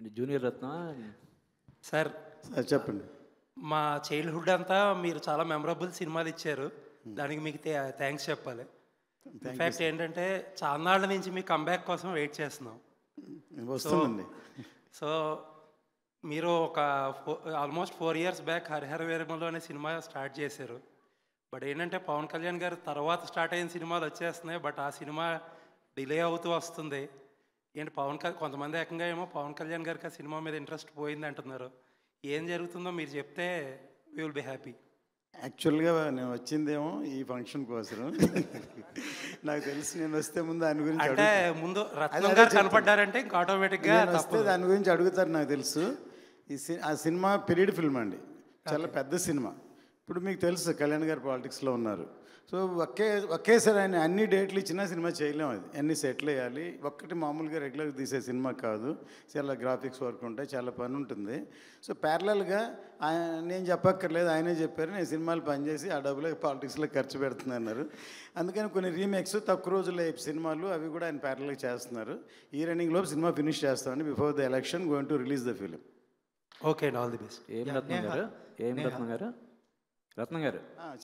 అంటే జూనియర్ రత్న sir sir చెప్పండి మా చైల్డ్హుడ్ అంతా మీరు చాలా మెమరబుల్ సినిమాలు ఇచ్చారు hmm. దానికి మీకు థ్యాంక్స్ చెప్పాలి ఇన్ఫ్యాక్ట్ ఏంటంటే చాలాళ్ళ నుంచి మీ కంబ్యాక్ కోసం వెయిట్ చేస్తున్నాం hmm, సో మీరు ఒక almost four years back Harihara Veeramallu అనే సినిమా స్టార్ట్ చేశారు బట్ ఏంటంటే పవన్ కళ్యాణ్ గారు తర్వాత స్టార్ట్ అయిన సినిమాలు వచ్చేస్తున్నాయి బట్ ఆ సినిమా డిలే అవుతూ వస్తుంది ఏంటి పవన్ కళ్యాణ్ కొంతమంది ఏకంగా ఏమో పవన్ కళ్యాణ్ గారికి ఆ సినిమా మీద ఇంట్రెస్ట్ పోయింది అంటున్నారు ఏం జరుగుతుందో మీరు చెప్తే వీ విల్ బి హ్యాపీ యాక్చువల్గా నేను వచ్చిందేమో ఈ ఫంక్షన్ కోసం నాకు తెలిసి నేను వస్తే ముందు దాని గురించి అంటే ముందు రత్నం గారు కనపడ్డారంటే ఇంకా ఆటోమేటిక్గా వస్తే దాని గురించి అడుగుతారు నాకు తెలుసు ఈ ఆ సినిమా పీరియడ్ ఫిల్మ్ అండి చాలా పెద్ద సినిమా ఇప్పుడు మీకు తెలుసు కళ్యాణ్ గారు పాలిటిక్స్లో ఉన్నారు సో ఒకే ఒకేసారి ఆయన అన్ని డేట్లు ఇచ్చినా సినిమా చేయలేము అది అన్ని సెటిల్ వేయాలి ఒక్కటి మామూలుగా రెగ్యులర్గా తీసే సినిమా కాదు చాలా గ్రాఫిక్స్ వర్క్ ఉంటాయి చాలా పని ఉంటుంది సో ప్యారలల్గా ఆయన నేను చెప్పక్కర్లేదు ఆయనే చెప్పారు నేను సినిమాలు పనిచేసి ఆ డబ్బులో పాలిటిక్స్లో ఖర్చు పెడుతున్నారు అందుకని కొన్ని రీమేక్స్ తక్కువ రోజుల్లో సినిమాలు అవి కూడా ఆయన ప్యారలల్గా చేస్తున్నారు ఈ రన్నింగ్ లోపు సినిమా ఫినిష్ చేస్తామని before the election going to release the film okay all the best A M Ratnam గారు ఏం రత్నం గారు ரத்னகர் ஆ